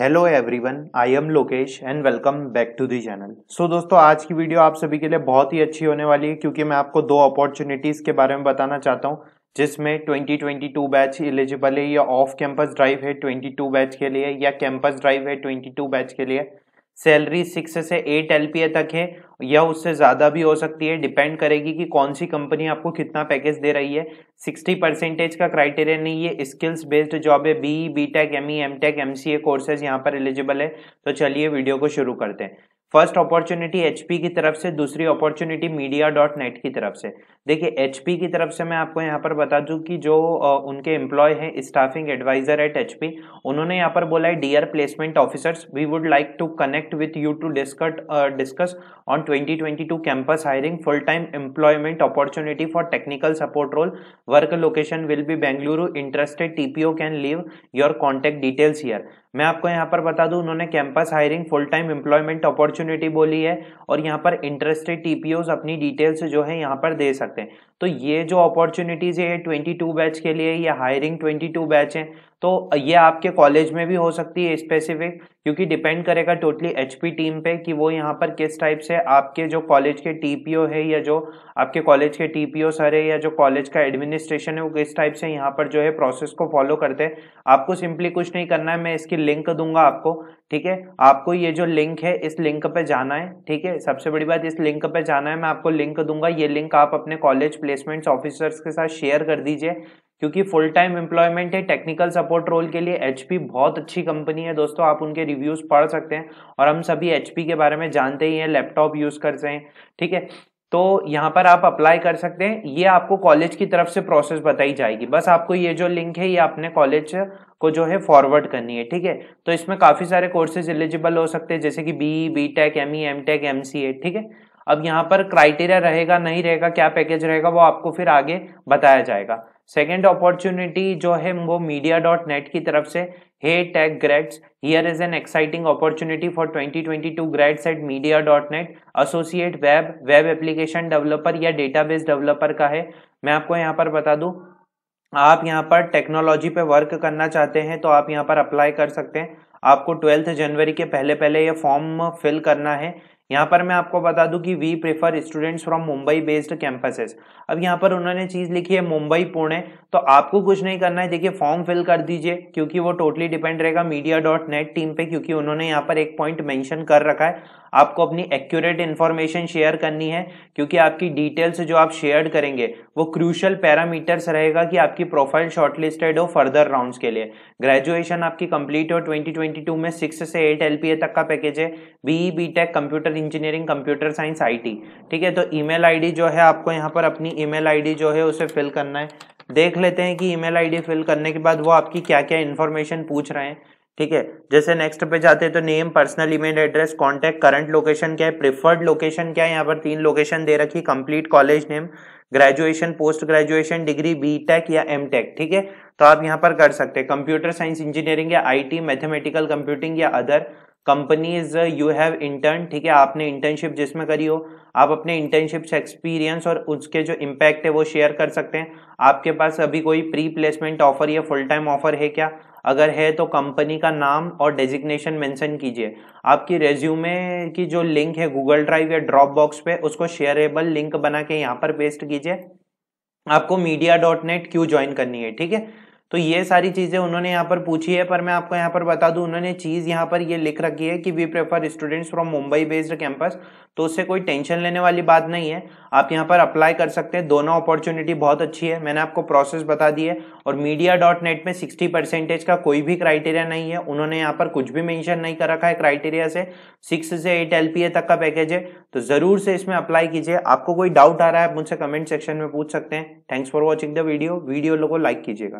hello everyone I am Lokesh and welcome back to the channel so दोस्तों आज की video आप सभी के लिए बहुत ही अच्छी होने वाली है क्योंकि मैं आपको दो अपॉर्चुनिटीज़ के बारे में बताना चाहता हूँ जिसमें 2022 बैच एलिजिबल है या ऑफ कैंपस ड्राइव है 22 बैच के लिए या कैंपस ड्राइव है 22 बैच के लिए सैलरी सिक्स से एट एल तक है या उससे ज़्यादा भी हो सकती है डिपेंड करेगी कि कौन सी कंपनी आपको कितना पैकेज दे रही है सिक्सटी परसेंटेज का क्राइटेरिया नहीं है स्किल्स बेस्ड जॉब है B B tech M E M tech M C A courses यहाँ पर एलिजिबल है तो चलिए वीडियो को शुरू करते हैं फर्स्ट अपॉर्चुनिटी एचपी की तरफ से दूसरी अपॉर्चुनिटी मीडिया डॉट नेट की तरफ से देखिए एचपी की तरफ से मैं आपको यहाँ पर बता दूँ कि जो उनके एम्प्लॉय हैं स्टाफिंग एडवाइजर एट एचपी उन्होंने यहाँ पर बोला है dear placement officers we would like to connect with you to discuss discuss on twenty campus hiring full time employment opportunity for technical support role work location will be Bengaluru interested TPO can leave your contact details here मैं आपको यहाँ पर बता दूं उन्होंने campus hiring full time employment opportunity बोली है और यहाँ पर इंटरेस्टेड टीपीओज अपनी डिटेल्स जो है यहाँ पर दे सकते हैं तो ये जो अपॉर्चुनिटीज़ है ट्वेंटी टू बैच के लिए ये हायरिंग ट्वेंटी टू बैच है तो ये आपके कॉलेज में भी हो सकती है स्पेसिफिक क्योंकि डिपेंड करेगा टोटली एचपी टीम पे कि वो यहाँ पर किस टाइप से आपके जो कॉलेज के टीपीओ है या जो आपके कॉलेज के टीपीओ सर है या जो कॉलेज का एडमिनिस्ट्रेशन है वो किस टाइप से यहाँ पर जो है प्रोसेस को फॉलो करते हैं आपको सिंपली कुछ नहीं करना है मैं इसकी लिंक दूंगा आपको ठीक है आपको ये जो लिंक है इस लिंक पे जाना है ठीक है सबसे बड़ी बात इस लिंक पे जाना है मैं आपको लिंक दूंगा ये लिंक आप अपने कॉलेज प्लेसमेंट ऑफिसर्स के साथ शेयर कर दीजिए क्योंकि फुल टाइम एम्प्लॉयमेंट है टेक्निकल सपोर्ट रोल के लिए एच बहुत अच्छी कंपनी है दोस्तों आप उनके रिव्यूज़ पढ़ सकते हैं और हम सभी एच के बारे में जानते ही हैं लैपटॉप यूज़ करते हैं ठीक है तो यहाँ पर आप अप्लाई कर सकते हैं ये आपको कॉलेज की तरफ से प्रोसेस बताई जाएगी बस आपको ये जो लिंक है ये आपने कॉलेज को जो है फॉरवर्ड करनी है ठीक है तो इसमें काफ़ी सारे कोर्सेज एलिजिबल हो सकते हैं जैसे कि B B tech M E M tech M C A ठीक है अब यहाँ पर क्राइटेरिया रहेगा नहीं रहेगा क्या पैकेज रहेगा वो आपको फिर आगे बताया जाएगा सेकेंड अपॉर्चुनिटी जो है वो मीडिया डॉट नेट की तरफ से hey tech grads here is an exciting opportunity for 2022 grads at media dot net associate web web application developer या डेटा बेस डेवलपर का है मैं आपको यहाँ पर बता दूँ आप यहाँ पर टेक्नोलॉजी पे वर्क करना चाहते हैं तो आप यहाँ पर अप्लाई कर सकते हैं आपको ट्वेल्थ जनवरी के पहले पहले ये फॉर्म फिल करना है यहाँ पर मैं आपको बता दूं कि we prefer students from Mumbai based campuses अब यहाँ पर उन्होंने चीज़ लिखी है मुंबई पुणे तो आपको कुछ नहीं करना है देखिए फॉर्म फिल कर दीजिए क्योंकि वो टोटली डिपेंड रहेगा मीडिया डॉट नेट टीम पे क्योंकि उन्होंने यहाँ पर एक पॉइंट मेंशन कर रखा है आपको अपनी एक्यूरेट इन्फॉर्मेशन शेयर करनी है क्योंकि आपकी डिटेल्स जो आप शेयर करेंगे वो क्रूशल पैरामीटर्स रहेगा कि आपकी प्रोफाइल शॉर्टलिस्टेड हो फर्दर राउंड्स के लिए ग्रेजुएशन आपकी कंप्लीट हो ट्वेंटी 2022 में सिक्स से एट एल तक का पैकेज है BE B tech computer engineering computer science IT ठीक है तो ईमेल आईडी जो है आपको यहाँ पर अपनी ईमेल आईडी जो है उसे फिल करना है देख लेते हैं कि ईमेल आईडी फिल करने के बाद वो आपकी क्या क्या इन्फॉर्मेशन पूछ रहे हैं ठीक है जैसे नेक्स्ट पे जाते हैं तो name personal email address contact current location क्या है प्रिफर्ड लोकेशन क्या है यहाँ पर तीन लोकेशन दे रखी complete college name graduation post graduation degree B tech या एम टेक ठीक है तो आप यहाँ पर कर सकते हैं कंप्यूटर साइंस इंजीनियरिंग या आईटी मैथमेटिकल कंप्यूटिंग या other companies you have intern ठीक है आपने इंटर्नशिप जिसमें करी हो आप अपने इंटर्नशिप से एक्सपीरियंस और उसके जो इम्पैक्ट है वो शेयर कर सकते हैं आपके पास अभी कोई प्री प्लेसमेंट ऑफर या फुल टाइम ऑफर है क्या अगर है तो कंपनी का नाम और डेजिग्नेशन मेंशन कीजिए आपकी रेज्यूमे की जो लिंक है गूगल ड्राइव या ड्रॉप बॉक्स पे उसको शेयरेबल लिंक बना के यहाँ पर पेस्ट कीजिए आपको मीडिया डॉट नेट क्यू ज्वाइन करनी है ठीक है तो ये सारी चीज़ें उन्होंने यहाँ पर पूछी है पर मैं आपको यहाँ पर बता दू उन्होंने चीज़ यहाँ पर ये लिख रखी है कि we prefer students from Mumbai based campus तो उससे कोई टेंशन लेने वाली बात नहीं है आप यहाँ पर अप्लाई कर सकते हैं दोनों अपॉर्चुनिटी बहुत अच्छी है मैंने आपको प्रोसेस बता दी है और मीडिया डॉट नेट में सिक्सटी परसेंटेज का कोई भी क्राइटेरिया नहीं है उन्होंने यहाँ पर कुछ भी मैंशन नहीं कर रखा है क्राइटेरिया से सिक्स से एट एल तक का पैकेज है तो ज़रूर से इसमें अप्लाई कीजिए आपको कोई डाउट आ रहा है आप मुझसे कमेंट सेक्शन में पूछ सकते हैं thanks for watching the video video लोगों लाइक कीजिएगा